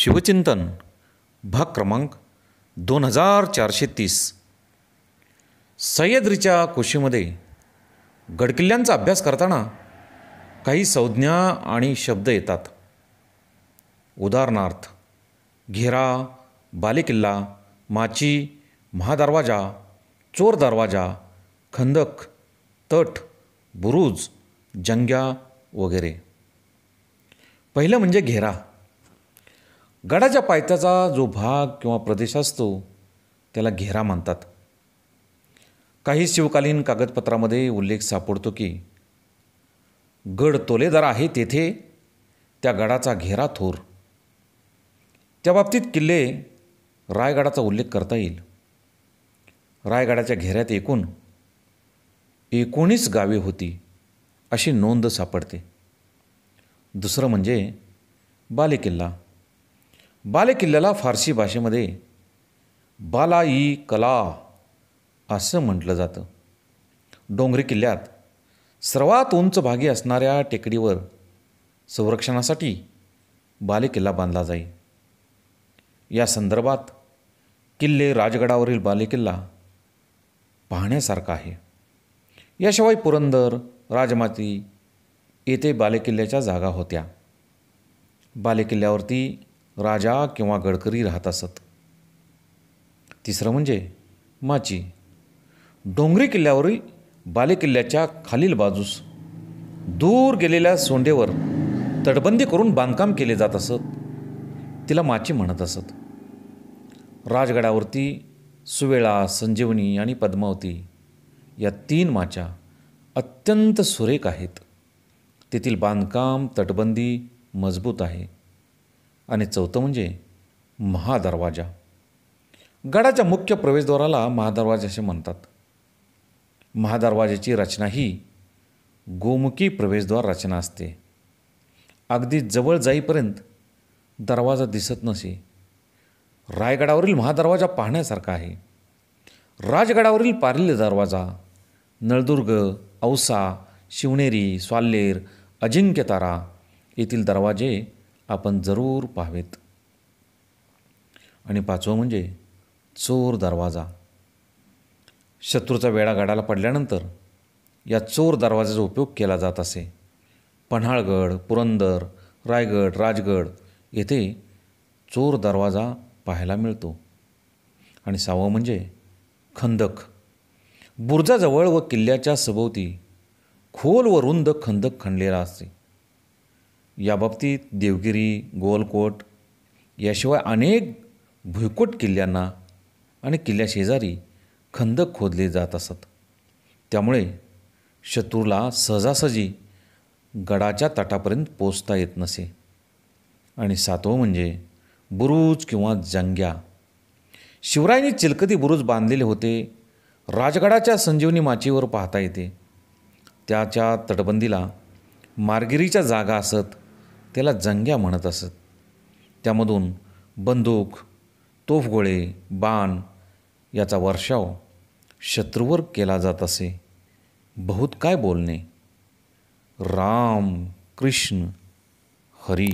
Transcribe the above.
शिवचिंतन भाग क्रमांक दोन हजार चारशे तीस सह्याद्रीच्या कोशीमध्ये गडकिल्ल्यांचा अभ्यास करताना काही संज्ञा आणि शब्द येतात उदाहरणार्थ घेरा बालेकिल्ला माची महादरवाजा चोर दरवाजा खंदक तट बुरुज जंग्या वगैरे पहिलं म्हणजे घेरा गडाच्या पायथ्याचा जो भाग किंवा प्रदेश असतो त्याला घेरा मानतात काही शिवकालीन कागदपत्रामध्ये उल्लेख सापडतो की गड तोलेदार आहे तेथे त्या गडाचा घेरा थोर त्या बाबतीत किल्ले रायगडाचा उल्लेख करता येईल रायगडाच्या घेऱ्यात एकूण एकोणीस गावे होती अशी नोंद सापडते दुसरं म्हणजे बालेकिल्ला बालेकिल्ल्याला फारसी भाषेमध्ये बाला ई कला असं म्हटलं जातं डोंगरी किल्ल्यात सर्वात उंच भागी असणाऱ्या टेकडीवर संरक्षणासाठी बालेकिल्ला बांधला जाई या संदर्भात किल्ले राजगडावरील बालेकिल्ला पाहण्यासारखा आहे याशिवाय पुरंदर राजमाती येथे बालेकिल्ल्याच्या जागा होत्या बालेकिल्ल्यावरती राजा किंवा गडकरी राहत असत तिसरं म्हणजे माची डोंगरी किल्ल्यावरील बालेकिल्ल्याच्या खालील बाजूस दूर गेलेल्या सोंडेवर तटबंदी करून बांधकाम केले जात असत तिला माची म्हणत असत राजगडावरती सुवेळा संजीवनी आणि पद्मावती या तीन माच्या अत्यंत सुरेख आहेत तेथील बांधकाम तटबंदी मजबूत आहे आणि चौथं म्हणजे महादरवाजा गडाच्या मुख्य प्रवेशद्वाराला महादरवाजा असे म्हणतात महादरवाजाची रचना ही गोमुखी प्रवेशद्वार रचना असते अगदी जवळ जाईपर्यंत दरवाजा दिसत नसे रायगडावरील महादरवाजा पाहण्यासारखा आहे राजगडावरील पारिल्य दरवाजा नळदुर्ग औसा शिवनेरी स्वाल्लेर अजिंक्यतारा येथील दरवाजे आपण जरूर पाहावेत आणि पाचवं म्हणजे चोर दरवाजा शत्रूचा वेळा गडाला पडल्यानंतर या चोर दरवाजाचा उपयोग केला जात असे पन्हाळगड पुरंदर रायगड राजगड येथे चोर दरवाजा पाहायला मिळतो आणि सहावं म्हणजे खंदक बुर्जाजवळ व किल्ल्याच्या सभोवती खोल व रुंद खंदक खणलेला असते याबाबतीत देवगिरी गोलकोट याशिवाय अनेक भुईकोट किल्ल्यांना आणि किल्ल्याशेजारी खंदक खोदले जात असत त्यामुळे शत्रूला सहजासहजी गडाच्या तटापर्यंत पोचता येत नसे आणि सातवं म्हणजे बुरुज किंवा जंग्या शिवरायांनी चिलकती बुरुज बांधलेले होते राजगडाच्या संजीवनी माचीवर पाहता येते त्याच्या तटबंदीला मार्गिरीच्या जागा असत त्याला जंग्या म्हणत असत त्यामधून बंदूक तोफगोळे बाण याचा वर्षाव शत्रूवर केला जात असे बहुत काय बोलणे राम कृष्ण हरी